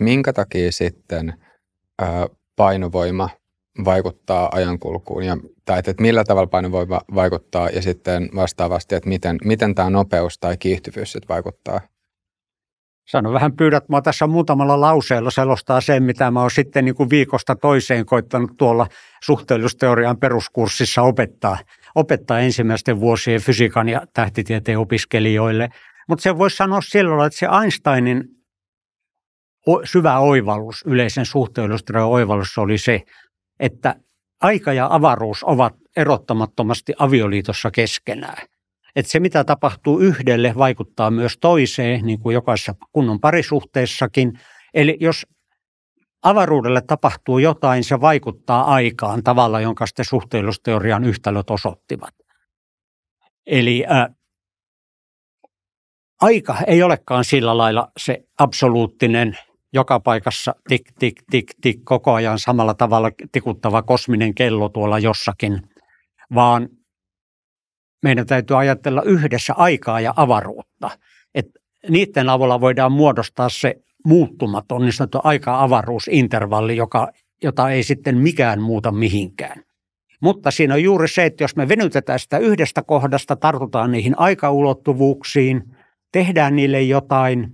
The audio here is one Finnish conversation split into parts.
Minkä takia sitten painovoima vaikuttaa ajankulkuun ja, tai että, että millä tavalla painovoima vaikuttaa ja sitten vastaavasti, että miten, miten tämä nopeus tai kiihtyvyys sitten vaikuttaa Sano vähän pyydät minua tässä muutamalla lauseella selostaa sen, mitä mä oon sitten niin kuin viikosta toiseen koittanut tuolla suhteellusteorian peruskurssissa opettaa, opettaa ensimmäisten vuosien fysiikan ja tähtitieteen opiskelijoille. Mutta se voisi sanoa sillä että se Einsteinin syvä oivallus, yleisen suhteellisuusteorian oivallus oli se, että aika ja avaruus ovat erottamattomasti avioliitossa keskenään. Että se, mitä tapahtuu yhdelle, vaikuttaa myös toiseen, niin kuin jokaisessa kunnon parisuhteessakin. Eli jos avaruudelle tapahtuu jotain, se vaikuttaa aikaan tavalla, jonka sitten suhteellusteorian yhtälöt osoittivat. Eli ää, aika ei olekaan sillä lailla se absoluuttinen joka paikassa tik, tik, tik, tik, koko ajan samalla tavalla tikuttava kosminen kello tuolla jossakin, vaan meidän täytyy ajatella yhdessä aikaa ja avaruutta. Et niiden avulla voidaan muodostaa se muuttumaton niin sanottu aika-avaruusintervalli, joka, jota ei sitten mikään muuta mihinkään. Mutta siinä on juuri se, että jos me venytetään sitä yhdestä kohdasta, tartutaan niihin aikaulottuvuuksiin, tehdään niille jotain –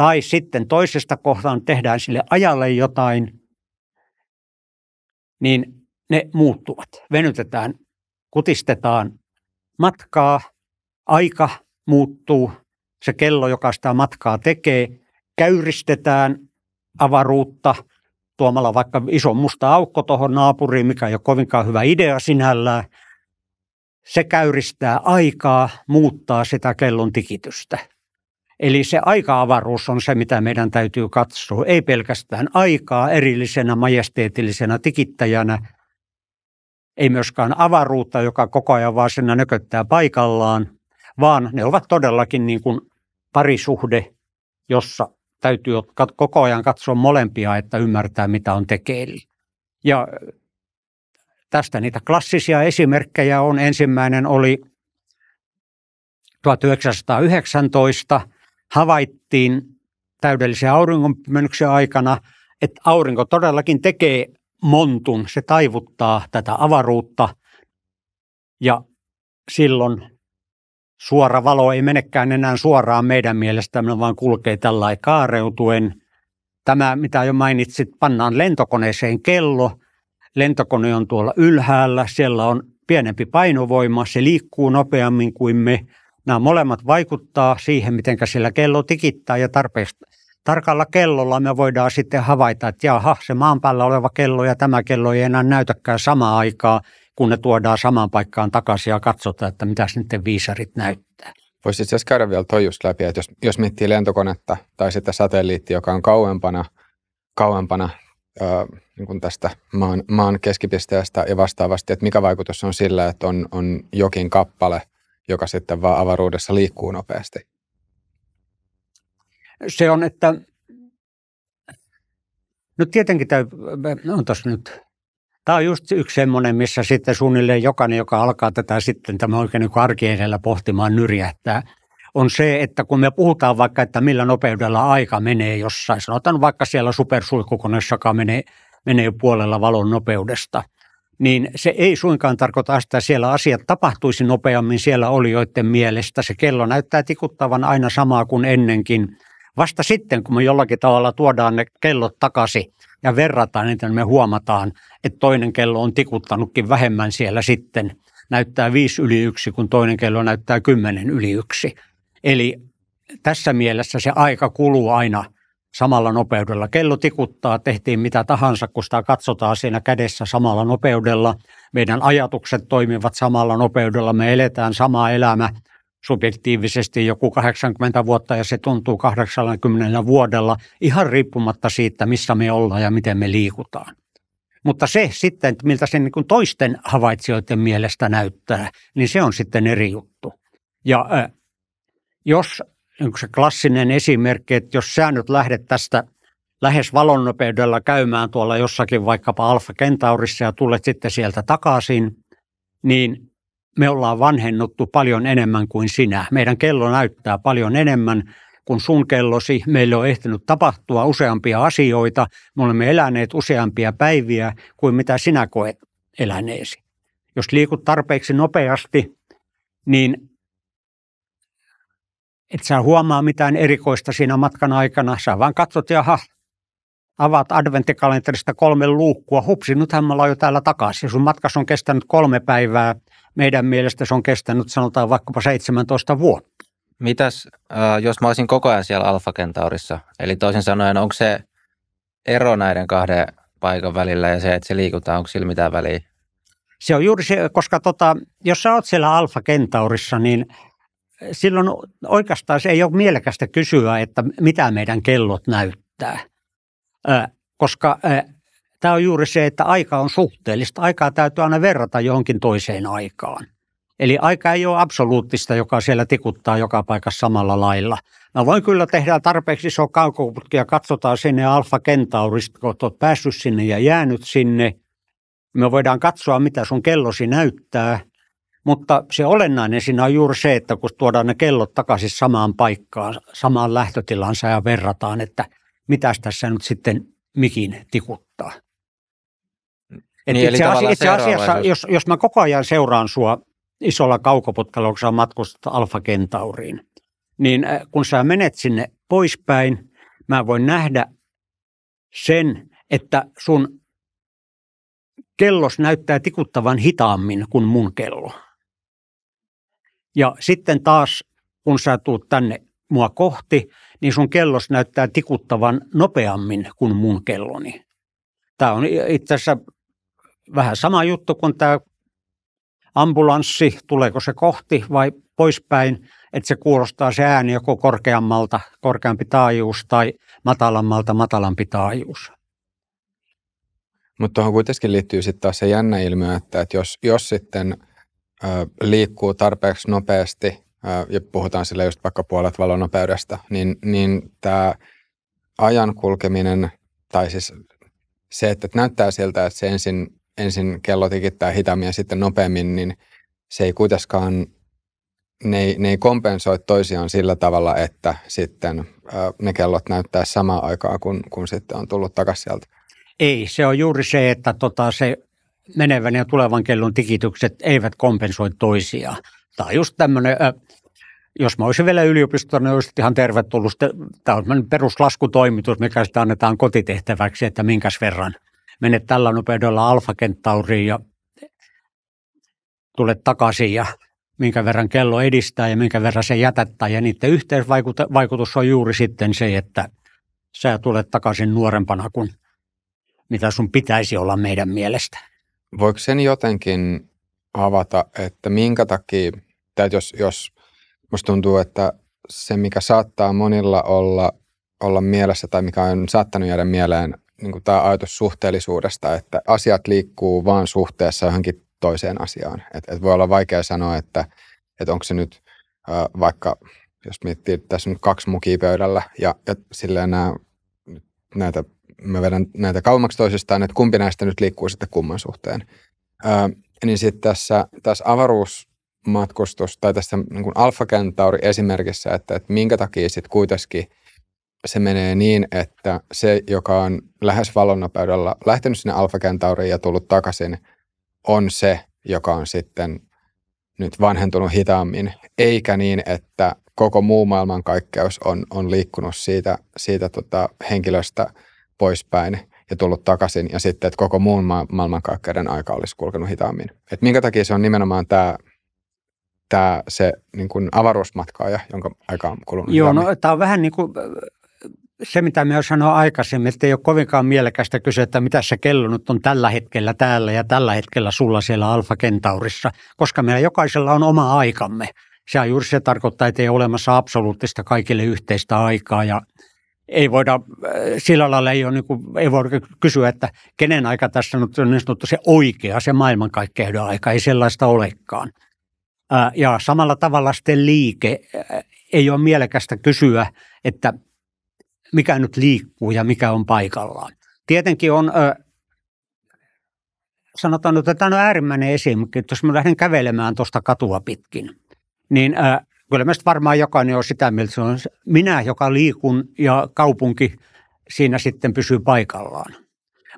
tai sitten toisesta kohtaan tehdään sille ajalle jotain, niin ne muuttuvat. Venytetään, kutistetaan matkaa, aika muuttuu, se kello, joka sitä matkaa tekee, käyristetään avaruutta tuomalla vaikka iso musta aukko tuohon naapuriin, mikä ei ole kovinkaan hyvä idea sinällään. Se käyristää aikaa, muuttaa sitä kellon tikitystä. Eli se aika-avaruus on se, mitä meidän täytyy katsoa. Ei pelkästään aikaa erillisenä majesteetillisena tikittäjänä, ei myöskään avaruutta, joka koko ajan vaan sinä nököttää paikallaan, vaan ne ovat todellakin niin kuin parisuhde, jossa täytyy koko ajan katsoa molempia, että ymmärtää, mitä on tekeillä. Ja tästä niitä klassisia esimerkkejä on. Ensimmäinen oli 1919, havaittiin täydellisen auringonpimennyksen aikana, että aurinko todellakin tekee montun, se taivuttaa tätä avaruutta ja silloin suora valo ei menekään enää suoraan meidän mielestämme, vaan kulkee tällä kaareutuen. Tämä, mitä jo mainitsit, pannaan lentokoneeseen kello. Lentokone on tuolla ylhäällä, siellä on pienempi painovoima, se liikkuu nopeammin kuin me – Nämä molemmat vaikuttaa siihen, miten sillä kello tikittää ja tarpeesta. Tarkalla kellolla me voidaan sitten havaita, että jaha, se maan päällä oleva kello ja tämä kello ei enää näytäkään samaa aikaa, kun ne tuodaan samaan paikkaan takaisin ja katsotaan, että mitä nyt viisarit näyttää. Voisi itse käydä vielä toi just läpi, että jos, jos miettii lentokonetta tai sitä satelliitti, joka on kauempana, kauempana ää, niin kuin tästä maan, maan keskipisteestä ja vastaavasti, että mikä vaikutus on sillä, että on, on jokin kappale joka sitten vaan avaruudessa liikkuu nopeasti? Se on, että no tietenkin tämä on tuossa nyt Tämä on just yksi semmoinen, missä sitten suunnilleen jokainen, joka alkaa tätä sitten tämä oikein niin arki edellä pohtimaan, nyrjähtää on se, että kun me puhutaan vaikka, että millä nopeudella aika menee jossain, sanotaan vaikka siellä supersuihkukoneessakaan menee, menee puolella valon nopeudesta – niin se ei suinkaan tarkoita sitä, että siellä asiat tapahtuisi nopeammin siellä olijoiden mielestä. Se kello näyttää tikuttavan aina samaa kuin ennenkin. Vasta sitten, kun me jollakin tavalla tuodaan ne kellot takaisin ja verrataan niitä, niin me huomataan, että toinen kello on tikuttanutkin vähemmän siellä sitten. Näyttää 5 yli yksi, kun toinen kello näyttää 10 yli yksi. Eli tässä mielessä se aika kuluu aina – samalla nopeudella. Kello tikuttaa, tehtiin mitä tahansa, kun sitä katsotaan siinä kädessä samalla nopeudella. Meidän ajatukset toimivat samalla nopeudella, me eletään samaa elämä subjektiivisesti joku 80 vuotta ja se tuntuu 80 vuodella ihan riippumatta siitä, missä me ollaan ja miten me liikutaan. Mutta se sitten, miltä se niin toisten havaitsijoiden mielestä näyttää, niin se on sitten eri juttu. Ja jos niin se klassinen esimerkki, että jos sä nyt lähdet tästä lähes valonnopeudella käymään tuolla jossakin vaikkapa Alfa Kentaurissa ja tulet sitten sieltä takaisin, niin me ollaan vanhennuttu paljon enemmän kuin sinä. Meidän kello näyttää paljon enemmän kuin sun kellosi. Meille on ehtinyt tapahtua useampia asioita. Me olemme eläneet useampia päiviä kuin mitä sinä koet eläneesi. Jos liikut tarpeeksi nopeasti, niin et sä huomaa mitään erikoista siinä matkan aikana. Sä vaan katsot, ha, avaat adventtikalenterista kolme luukkua. Hupsi, nythän me ollaan jo täällä takaisin. Sun matkas on kestänyt kolme päivää. Meidän mielestä se on kestänyt sanotaan vaikkapa 17 vuotta. Mitäs, äh, jos mä olisin koko ajan siellä Alfa Eli toisin sanoen, onko se ero näiden kahden paikan välillä ja se, että se liikutaan, onko sillä mitään väliä? Se on juuri se, koska tota, jos sä oot siellä Alfa niin – silloin oikeastaan se ei ole mielekästä kysyä, että mitä meidän kellot näyttää, koska tämä on juuri se, että aika on suhteellista. Aikaa täytyy aina verrata johonkin toiseen aikaan. Eli aika ei ole absoluuttista, joka siellä tikuttaa joka paikassa samalla lailla. Mä voin kyllä tehdä tarpeeksi iso kaukoputki ja katsotaan sinne alfa kentaurista, kun olet päässyt sinne ja jäänyt sinne. Me voidaan katsoa, mitä sun kellosi näyttää – mutta se olennainen siinä on juuri se, että kun tuodaan ne kellot takaisin samaan paikkaan, samaan lähtötilansa ja verrataan, että mitä tässä nyt sitten mikin tikuttaa. niin, itse, asia, itse asiassa, jos, jos mä koko ajan seuraan sua isolla kaukoputkalla, kun sä matkustat Alfa Kentauriin, niin äh, kun sä menet sinne poispäin, mä voin nähdä sen, että sun kellos näyttää tikuttavan hitaammin kuin mun kello. Ja sitten taas, kun sä tulet tänne mua kohti, niin sun kellos näyttää tikuttavan nopeammin kuin mun kelloni. Tämä on itse asiassa vähän sama juttu kuin tämä ambulanssi, tuleeko se kohti vai poispäin, että se kuulostaa se ääni joko korkeammalta, korkeampi taajuus tai matalammalta, matalampi taajuus. Mutta tuohon kuitenkin liittyy sitten taas se jännä ilmiö, että, että jos, jos sitten – liikkuu tarpeeksi nopeasti, ja puhutaan sille just vaikka puolet valonopeudesta, niin, niin tämä ajan kulkeminen, tai siis se, että näyttää siltä, että se ensin, ensin kello tikittää hitaammin ja sitten nopeammin, niin se ei kuitenkaan, ne ei, ne ei kompensoi toisiaan sillä tavalla, että sitten ne kellot näyttää samaa aikaa, kun, kun sitten on tullut takaisin sieltä. Ei, se on juuri se, että tota, se menevän ja tulevan kellon tikitykset eivät kompensoi toisiaan. Tämä on just tämmöinen, jos mä olisin vielä yliopistossa, niin olisi ihan tervetullut. Tämä on peruslaskutoimitus, mikä sitä annetaan kotitehtäväksi, että minkäs verran menet tällä nopeudella alfakenttauriin ja tulet takaisin ja minkä verran kello edistää ja minkä verran se jätättää. Ja niiden yhteisvaikutus on juuri sitten se, että sä tulet takaisin nuorempana kuin mitä sun pitäisi olla meidän mielestä. Voiko sen jotenkin avata, että minkä takia, tai jos, jos musta tuntuu, että se mikä saattaa monilla olla, olla mielessä tai mikä on saattanut jäädä mieleen niin kuin tämä ajatus suhteellisuudesta, että asiat liikkuu vaan suhteessa johonkin toiseen asiaan. Et, et voi olla vaikea sanoa, että et onko se nyt äh, vaikka, jos miettii, että tässä on kaksi mukia pöydällä ja, ja silleen nämä, näitä mä vedän näitä kauemmaksi toisistaan, että kumpi näistä nyt liikkuu sitten kumman suhteen. Ö, niin sitten tässä, tässä avaruusmatkustus tai tässä niin Alpha Centauri esimerkissä, että, että minkä takia sitten kuitenkin se menee niin, että se, joka on lähes valonnopeudella lähtenyt sinne Alpha Centauriin ja tullut takaisin, on se, joka on sitten nyt vanhentunut hitaammin, eikä niin, että koko muu maailmankaikkeus on, on liikkunut siitä, siitä tota henkilöstä – poispäin ja tullut takaisin ja sitten, että koko muun ma- maailmankaikkeuden aika olisi kulkenut hitaammin. Et minkä takia se on nimenomaan tämä tää se niin kun avaruusmatkaaja, jonka aika on kulunut. Joo, no, hitaammin. no, tämä on vähän niin kuin äh, se, mitä me jo sanoin aikaisemmin, että ei ole kovinkaan mielekästä kysyä, että mitä se kello nyt on tällä hetkellä täällä ja tällä hetkellä sulla siellä Alfa Kentaurissa, koska meillä jokaisella on oma aikamme. Se juuri se tarkoittaa, että ei ole olemassa absoluuttista kaikille yhteistä aikaa ja ei voida, äh, sillä lailla ei, ole, niin kuin, ei voida kysyä, että kenen aika tässä nyt on niin sanottu se oikea, se maailmankaikkeuden aika, ei sellaista olekaan. Äh, ja samalla tavalla sitten liike, äh, ei ole mielekästä kysyä, että mikä nyt liikkuu ja mikä on paikallaan. Tietenkin on, sanotaan nyt, että tämä on äärimmäinen esimerkki, että jos mä lähden kävelemään tuosta katua pitkin, niin Kyllä meistä varmaan jokainen on sitä mieltä, se on minä, joka liikun ja kaupunki siinä sitten pysyy paikallaan.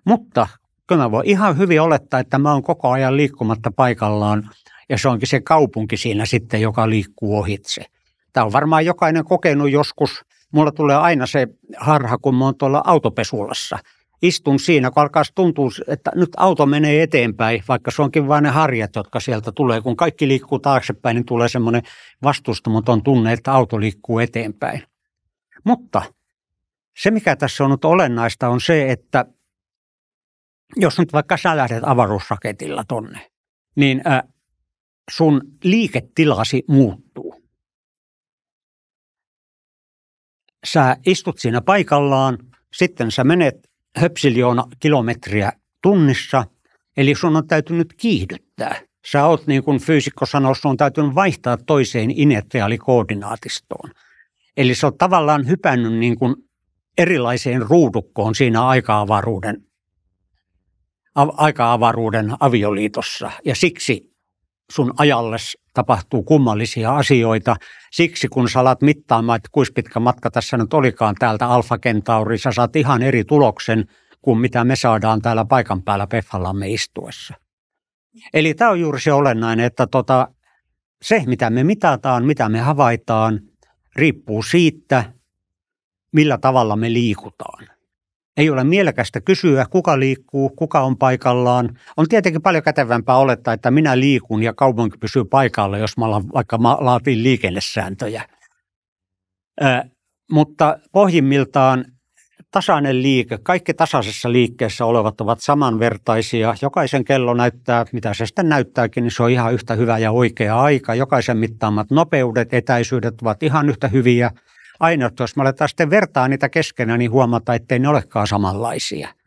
Mutta kyllä mä voin ihan hyvin olettaa, että mä oon koko ajan liikkumatta paikallaan ja se onkin se kaupunki siinä sitten, joka liikkuu ohitse. Tämä on varmaan jokainen kokenut joskus. Mulla tulee aina se harha, kun mä oon tuolla autopesulassa – istun siinä, kun alkaa tuntua, että nyt auto menee eteenpäin, vaikka se onkin vain ne harjat, jotka sieltä tulee. Kun kaikki liikkuu taaksepäin, niin tulee semmoinen vastustamaton tunne, että auto liikkuu eteenpäin. Mutta se, mikä tässä on nyt olennaista, on se, että jos nyt vaikka sä lähdet avaruusraketilla tonne, niin äh, sun liiketilasi muuttuu. Sä istut siinä paikallaan, sitten sä menet höpsiljoona kilometriä tunnissa, eli sun on täytynyt kiihdyttää. Sä oot niin kuin fyysikko sanoo, sun on täytynyt vaihtaa toiseen inertiaalikoordinaatistoon. Eli se on tavallaan hypännyt niin kuin erilaiseen ruudukkoon siinä aika-avaruuden, a- aika-avaruuden avioliitossa. Ja siksi sun ajalle tapahtuu kummallisia asioita. Siksi kun sä alat mittaamaan, että kuinka pitkä matka tässä nyt olikaan täältä Alfa Centauri, sä saat ihan eri tuloksen kuin mitä me saadaan täällä paikan päällä Peffallamme istuessa. Eli tämä on juuri se olennainen, että tota, se mitä me mitataan, mitä me havaitaan, riippuu siitä, millä tavalla me liikutaan. Ei ole mielekästä kysyä, kuka liikkuu, kuka on paikallaan. On tietenkin paljon kätevämpää olettaa, että minä liikun ja kaupunki pysyy paikalla, jos mä vaikka mä laatin liikennesääntöjä. Ö, mutta pohjimmiltaan tasainen liike, kaikki tasaisessa liikkeessä olevat ovat samanvertaisia. Jokaisen kello näyttää, mitä se sitten näyttääkin, niin se on ihan yhtä hyvä ja oikea aika. Jokaisen mittaamat nopeudet, etäisyydet ovat ihan yhtä hyviä – ainoa, jos me aletaan sitten vertaa niitä keskenään, niin huomata, ettei ne olekaan samanlaisia –